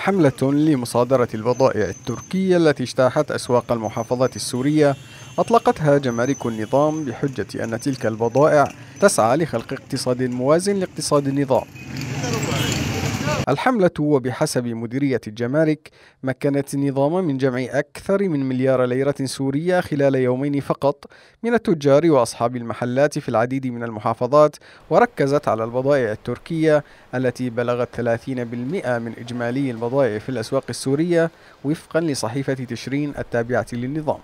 حملة لمصادرة البضائع التركية التي اجتاحت أسواق المحافظات السورية أطلقتها جمارك النظام بحجة أن تلك البضائع تسعى لخلق اقتصاد موازن لاقتصاد النظام الحملة وبحسب مديرية الجمارك مكنت النظام من جمع أكثر من مليار ليرة سورية خلال يومين فقط من التجار وأصحاب المحلات في العديد من المحافظات وركزت على البضائع التركية التي بلغت 30% من إجمالي البضائع في الأسواق السورية وفقا لصحيفة تشرين التابعة للنظام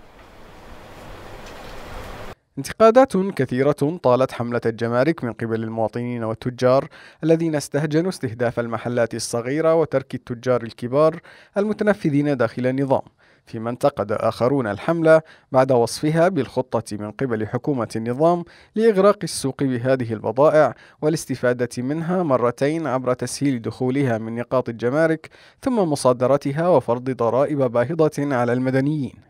انتقادات كثيرة طالت حملة الجمارك من قبل المواطنين والتجار الذين استهجنوا استهداف المحلات الصغيرة وترك التجار الكبار المتنفذين داخل النظام فيما انتقد آخرون الحملة بعد وصفها بالخطة من قبل حكومة النظام لإغراق السوق بهذه البضائع والاستفادة منها مرتين عبر تسهيل دخولها من نقاط الجمارك ثم مصادرتها وفرض ضرائب باهظة على المدنيين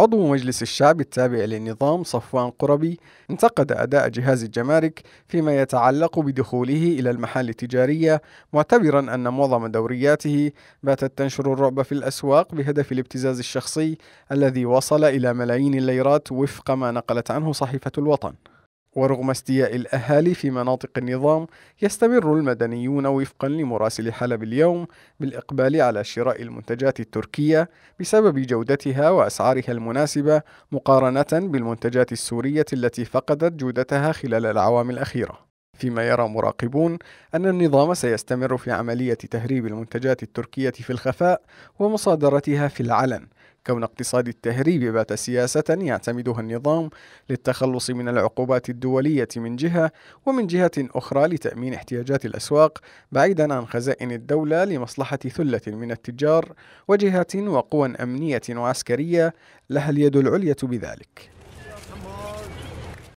عضو مجلس الشعب التابع للنظام صفوان قربي انتقد أداء جهاز الجمارك فيما يتعلق بدخوله إلى المحال التجارية معتبرا أن معظم دورياته باتت تنشر الرعب في الأسواق بهدف الابتزاز الشخصي الذي وصل إلى ملايين الليرات وفق ما نقلت عنه صحيفة الوطن ورغم استياء الأهالي في مناطق النظام يستمر المدنيون وفقا لمراسل حلب اليوم بالإقبال على شراء المنتجات التركية بسبب جودتها وأسعارها المناسبة مقارنة بالمنتجات السورية التي فقدت جودتها خلال الأعوام الأخيرة فيما يرى مراقبون أن النظام سيستمر في عملية تهريب المنتجات التركية في الخفاء ومصادرتها في العلن كون اقتصاد التهريب بات سياسة يعتمدها النظام للتخلص من العقوبات الدولية من جهة ومن جهة أخرى لتأمين احتياجات الأسواق بعيدا عن خزائن الدولة لمصلحة ثلة من التجار وجهات وقوى أمنية وعسكرية لها اليد العليا بذلك